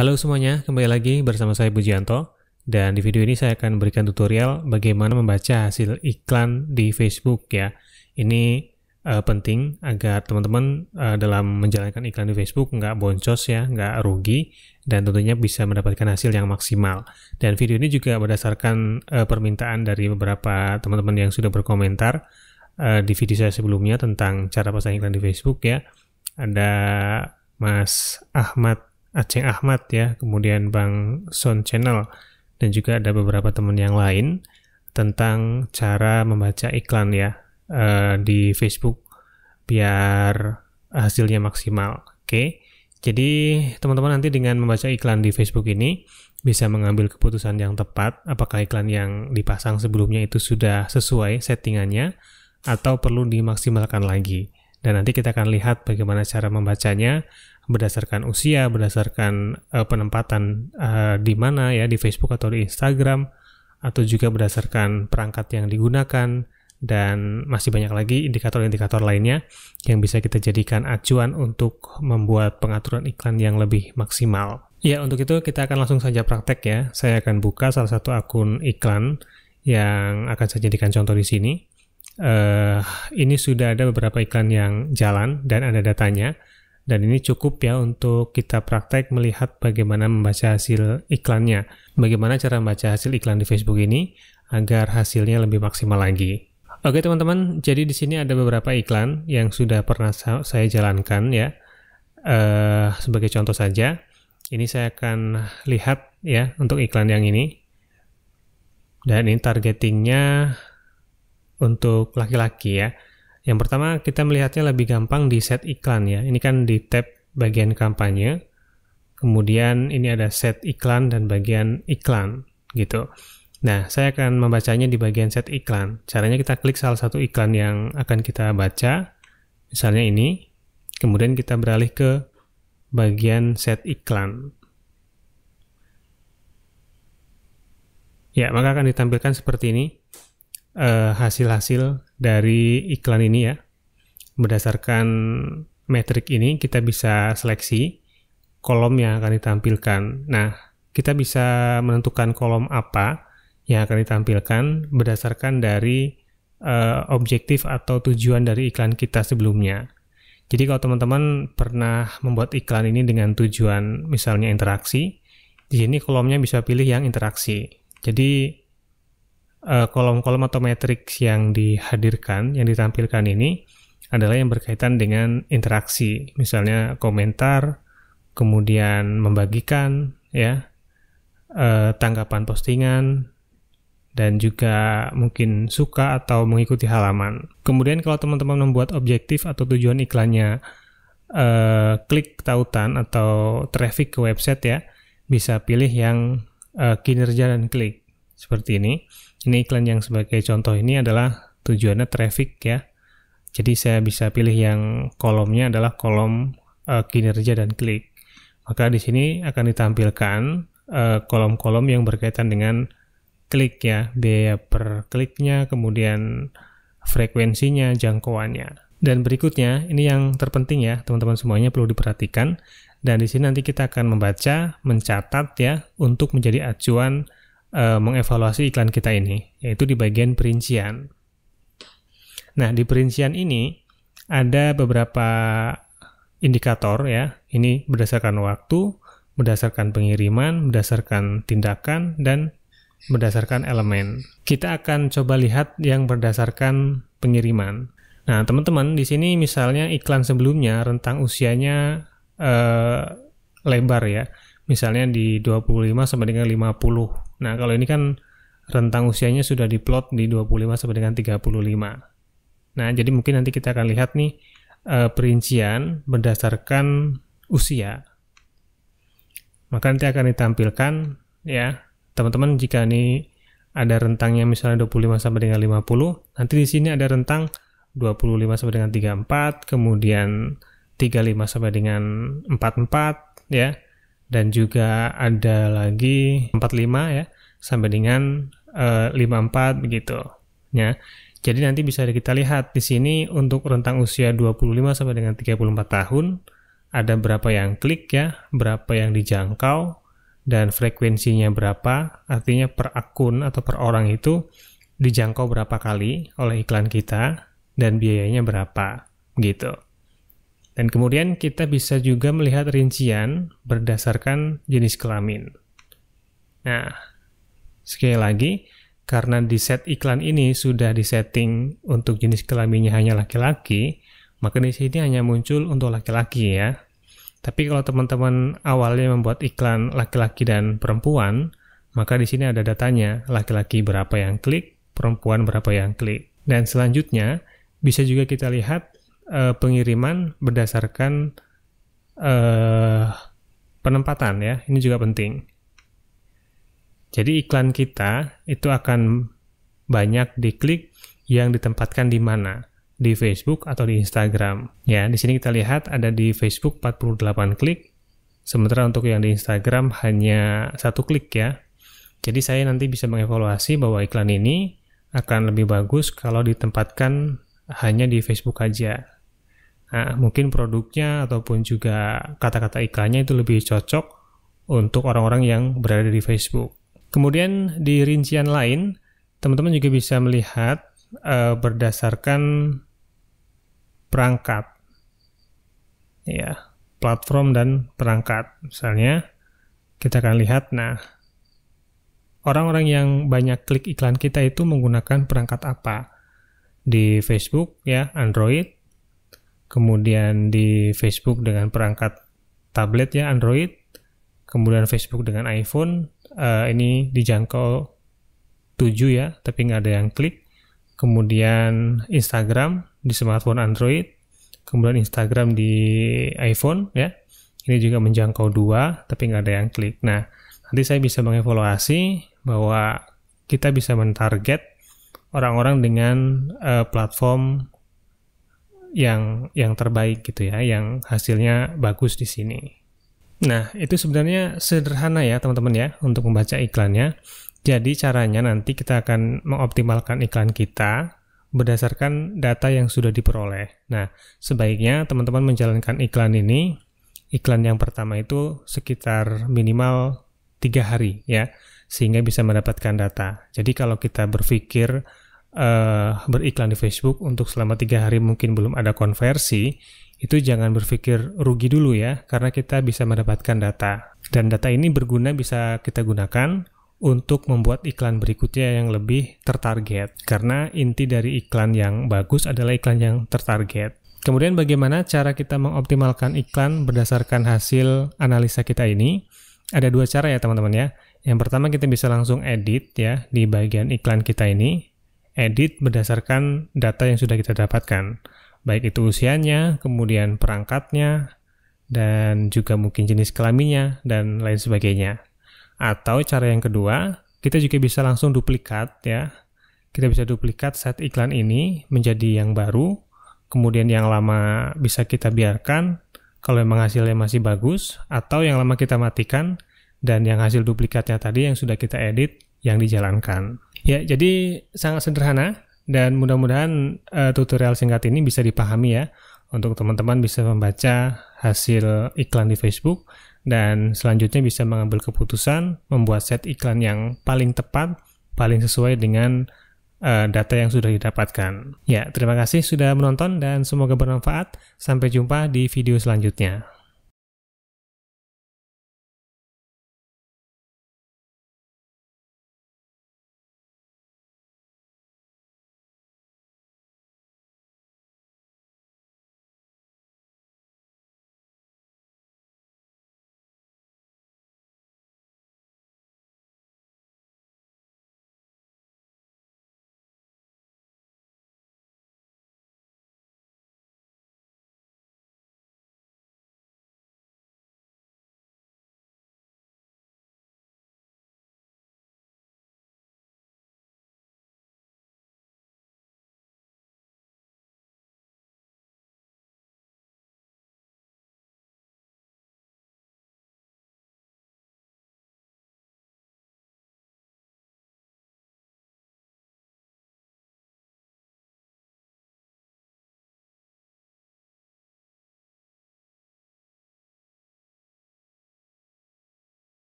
Halo semuanya, kembali lagi bersama saya Bujianto dan di video ini saya akan berikan tutorial bagaimana membaca hasil iklan di Facebook ya. Ini uh, penting agar teman-teman uh, dalam menjalankan iklan di Facebook nggak boncos ya, nggak rugi dan tentunya bisa mendapatkan hasil yang maksimal. Dan video ini juga berdasarkan uh, permintaan dari beberapa teman-teman yang sudah berkomentar uh, di video saya sebelumnya tentang cara pasang iklan di Facebook ya. Ada Mas Ahmad Aceh Ahmad ya, kemudian Bang Son Channel dan juga ada beberapa teman yang lain tentang cara membaca iklan ya uh, di Facebook biar hasilnya maksimal. Oke. Okay? Jadi, teman-teman nanti dengan membaca iklan di Facebook ini bisa mengambil keputusan yang tepat apakah iklan yang dipasang sebelumnya itu sudah sesuai settingannya atau perlu dimaksimalkan lagi. Dan nanti kita akan lihat bagaimana cara membacanya berdasarkan usia, berdasarkan uh, penempatan uh, di mana ya di Facebook atau di Instagram atau juga berdasarkan perangkat yang digunakan dan masih banyak lagi indikator-indikator lainnya yang bisa kita jadikan acuan untuk membuat pengaturan iklan yang lebih maksimal. Ya, untuk itu kita akan langsung saja praktek ya. Saya akan buka salah satu akun iklan yang akan saya jadikan contoh di sini. Uh, ini sudah ada beberapa iklan yang jalan dan ada datanya dan ini cukup ya untuk kita praktek melihat bagaimana membaca hasil iklannya. Bagaimana cara membaca hasil iklan di Facebook ini agar hasilnya lebih maksimal lagi. Oke teman-teman, jadi di sini ada beberapa iklan yang sudah pernah saya jalankan ya. Uh, sebagai contoh saja, ini saya akan lihat ya untuk iklan yang ini. Dan ini targetingnya untuk laki-laki ya. Yang pertama, kita melihatnya lebih gampang di set iklan ya. Ini kan di tab bagian kampanye. Kemudian ini ada set iklan dan bagian iklan gitu. Nah, saya akan membacanya di bagian set iklan. Caranya kita klik salah satu iklan yang akan kita baca. Misalnya ini. Kemudian kita beralih ke bagian set iklan. Ya, maka akan ditampilkan seperti ini. Eh, hasil-hasil dari iklan ini ya. Berdasarkan metrik ini kita bisa seleksi kolom yang akan ditampilkan. Nah, kita bisa menentukan kolom apa yang akan ditampilkan berdasarkan dari uh, objektif atau tujuan dari iklan kita sebelumnya. Jadi kalau teman-teman pernah membuat iklan ini dengan tujuan misalnya interaksi, di sini kolomnya bisa pilih yang interaksi. Jadi Eh, kolom-kolom atau matriks yang dihadirkan, yang ditampilkan ini adalah yang berkaitan dengan interaksi, misalnya komentar, kemudian membagikan, ya, eh, tanggapan postingan, dan juga mungkin suka atau mengikuti halaman. Kemudian kalau teman-teman membuat objektif atau tujuan iklannya eh, klik tautan atau traffic ke website ya, bisa pilih yang eh, kinerja dan klik seperti ini. Ini iklan yang sebagai contoh ini adalah tujuannya traffic ya. Jadi saya bisa pilih yang kolomnya adalah kolom uh, kinerja dan klik. Maka di sini akan ditampilkan eh, kolom-kolom uh, yang berkaitan dengan klik ya, biaya per kliknya, kemudian frekuensinya, jangkauannya. Dan berikutnya, ini yang terpenting ya, teman-teman semuanya perlu diperhatikan. Dan di sini nanti kita akan membaca, mencatat ya, untuk menjadi acuan e, mengevaluasi iklan kita ini, yaitu di bagian perincian. Nah, di perincian ini ada beberapa indikator ya. Ini berdasarkan waktu, berdasarkan pengiriman, berdasarkan tindakan dan berdasarkan elemen. Kita akan coba lihat yang berdasarkan pengiriman. Nah, teman-teman, di sini misalnya iklan sebelumnya rentang usianya eh, lebar ya. Misalnya di 25 sampai dengan 50 Nah, kalau ini kan rentang usianya sudah diplot di 25 sampai dengan 35. Nah, jadi mungkin nanti kita akan lihat nih e, perincian berdasarkan usia. Maka nanti akan ditampilkan ya, teman-teman jika ini ada rentangnya misalnya 25 sampai dengan 50, nanti di sini ada rentang 25 sampai dengan 34, kemudian 35 sampai dengan 44 ya dan juga ada lagi 45 ya sampai dengan e, eh, 54 begitu ya. Jadi nanti bisa kita lihat di sini untuk rentang usia 25 sampai dengan 34 tahun ada berapa yang klik ya, berapa yang dijangkau dan frekuensinya berapa. Artinya per akun atau per orang itu dijangkau berapa kali oleh iklan kita dan biayanya berapa gitu. Dan kemudian kita bisa juga melihat rincian berdasarkan jenis kelamin. Nah, sekali lagi, karena di set iklan ini sudah disetting untuk jenis kelaminnya hanya laki-laki, maka di sini hanya muncul untuk laki-laki ya. Tapi kalau teman-teman awalnya membuat iklan laki-laki dan perempuan, maka di sini ada datanya laki-laki berapa yang klik, perempuan berapa yang klik. Dan selanjutnya, bisa juga kita lihat uh, pengiriman berdasarkan uh, penempatan ya. Ini juga penting. Jadi iklan kita itu akan banyak diklik yang ditempatkan di mana? Di Facebook atau di Instagram. Ya, di sini kita lihat ada di Facebook 48 klik, sementara untuk yang di Instagram hanya satu klik ya. Jadi saya nanti bisa mengevaluasi bahwa iklan ini akan lebih bagus kalau ditempatkan hanya di Facebook aja. Nah, mungkin produknya ataupun juga kata-kata iklannya itu lebih cocok untuk orang-orang yang berada di Facebook. Kemudian di rincian lain, teman-teman juga bisa melihat uh, berdasarkan perangkat. Ya, platform dan perangkat. Misalnya, kita akan lihat nah orang-orang yang banyak klik iklan kita itu menggunakan perangkat apa? Di Facebook ya, Android, kemudian di Facebook dengan perangkat tablet ya Android, kemudian Facebook dengan iPhone. Uh, ini dijangkau 7 ya, tapi nggak ada yang klik. Kemudian Instagram di smartphone Android, kemudian Instagram di iPhone ya. Ini juga menjangkau dua, tapi nggak ada yang klik. Nah, nanti saya bisa mengevaluasi bahwa kita bisa mentarget orang-orang dengan uh, platform yang yang terbaik gitu ya, yang hasilnya bagus di sini. Nah, itu sebenarnya sederhana ya teman-teman ya untuk membaca iklannya. Jadi caranya nanti kita akan mengoptimalkan iklan kita berdasarkan data yang sudah diperoleh. Nah, sebaiknya teman-teman menjalankan iklan ini, iklan yang pertama itu sekitar minimal tiga hari ya, sehingga bisa mendapatkan data. Jadi kalau kita berpikir uh, beriklan di Facebook untuk selama tiga hari mungkin belum ada konversi, itu jangan berpikir rugi dulu ya, karena kita bisa mendapatkan data. Dan data ini berguna bisa kita gunakan untuk membuat iklan berikutnya yang lebih tertarget. Karena inti dari iklan yang bagus adalah iklan yang tertarget. Kemudian bagaimana cara kita mengoptimalkan iklan berdasarkan hasil analisa kita ini? Ada dua cara ya teman-teman ya. Yang pertama kita bisa langsung edit ya di bagian iklan kita ini edit berdasarkan data yang sudah kita dapatkan, baik itu usianya, kemudian perangkatnya, dan juga mungkin jenis kelaminnya, dan lain sebagainya. Atau cara yang kedua, kita juga bisa langsung duplikat ya. Kita bisa duplikat set iklan ini menjadi yang baru, kemudian yang lama bisa kita biarkan kalau memang hasilnya masih bagus, atau yang lama kita matikan, dan yang hasil duplikatnya tadi yang sudah kita edit yang dijalankan. Ya, jadi sangat sederhana dan mudah-mudahan uh, tutorial singkat ini bisa dipahami ya untuk teman-teman bisa membaca hasil iklan di Facebook dan selanjutnya bisa mengambil keputusan membuat set iklan yang paling tepat, paling sesuai dengan uh, data yang sudah didapatkan. Ya, terima kasih sudah menonton dan semoga bermanfaat. Sampai jumpa di video selanjutnya.